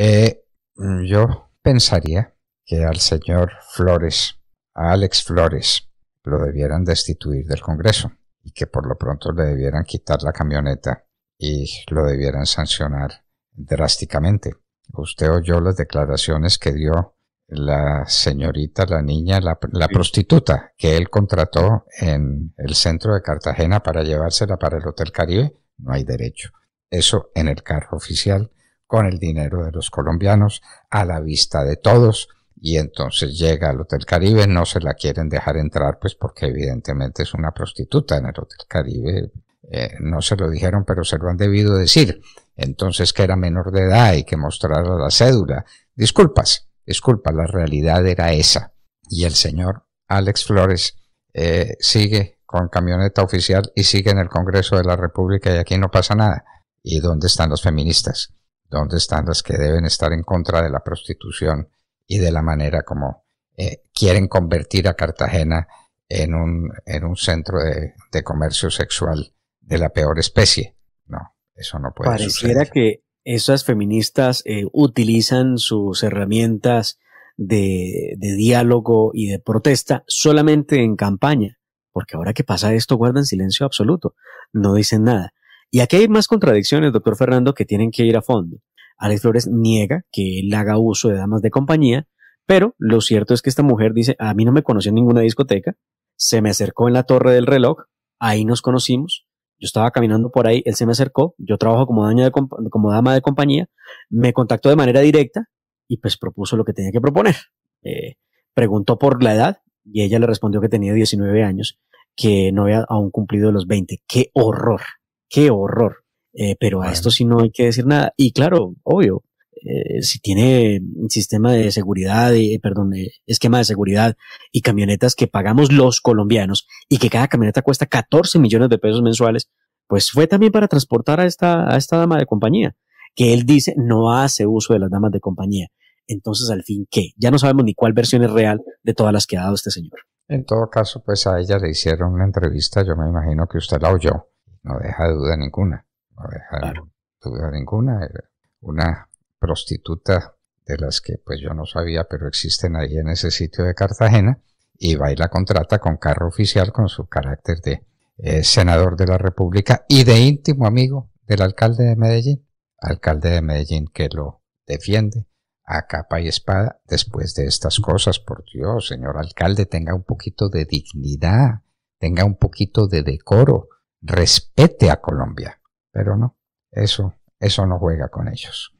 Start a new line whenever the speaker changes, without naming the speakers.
Eh, mm, yo pensaría que al señor Flores, a Alex Flores, lo debieran destituir del Congreso y que por lo pronto le debieran quitar la camioneta y lo debieran sancionar drásticamente. Usted oyó las declaraciones que dio la señorita, la niña, la, prostituta que él contrató en el centro de Cartagena para llevársela para el Hotel Caribe. No hay derecho. Eso en el carro oficial con el dinero de los colombianos a la vista de todos y entonces llega al Hotel Caribe, no se la quieren dejar entrar pues porque evidentemente es una prostituta en el Hotel Caribe, eh, no se lo dijeron pero se lo han debido decir, entonces que era menor de edad y que mostrara la cédula, disculpas, disculpas, la realidad era esa y el señor Alex Flores eh, sigue con camioneta oficial y sigue en el Congreso de la República y aquí no pasa nada. ¿Y dónde están los feministas? donde están las que deben estar en contra de la prostitución y de la manera como eh, quieren convertir a Cartagena en un, en un centro de, comercio sexual de la peor especie. No, eso no puede Pareciera
que esas feministas eh, utilizan sus herramientas de, de diálogo y de protesta solamente en campaña, porque ahora que pasa esto guardan silencio absoluto, no dicen nada. Y aquí hay más contradicciones, doctor Fernando, que tienen que ir a fondo. Alex Flores niega que él haga uso de damas de compañía, pero lo cierto es que esta mujer dice, a mí no me conoció en ninguna discoteca, se me acercó en la torre del reloj, ahí nos conocimos, yo estaba caminando por ahí, él se me acercó, yo trabajo como, como dama de compañía, me contactó de manera directa y pues propuso lo que tenía que proponer. Eh, preguntó por la edad y ella le respondió que tenía 19 años, que no había aún cumplido los 20. ¡Qué horror! qué horror. Eh, pero a esto sí no hay que decir nada. Y claro, obvio, eh, si tiene un sistema de seguridad, eh, perdón, esquema de seguridad y camionetas que pagamos los colombianos y que cada camioneta cuesta 14 millones de pesos mensuales, pues fue también para transportar a esta, a esta dama de compañía, que él dice no hace uso de las damas de compañía. Entonces, al fin, ¿qué? Ya no sabemos ni cuál versión es real de todas las que ha dado este señor.
En todo caso, pues a ella le hicieron una entrevista, yo me imagino que usted la oyó no deja duda ninguna, no deja duda ninguna. Una prostituta de las que pues yo no sabía, pero existen ahí en ese sitio de Cartagena, y va y la contrata con carro oficial con su carácter de eh, senador de la República y de íntimo amigo del alcalde de Medellín, alcalde de Medellín que lo defiende a capa y espada después de estas cosas. Por Dios, señor alcalde, tenga un poquito de dignidad, tenga un poquito de decoro, respete a Colombia. Pero no, eso, eso no juega con ellos.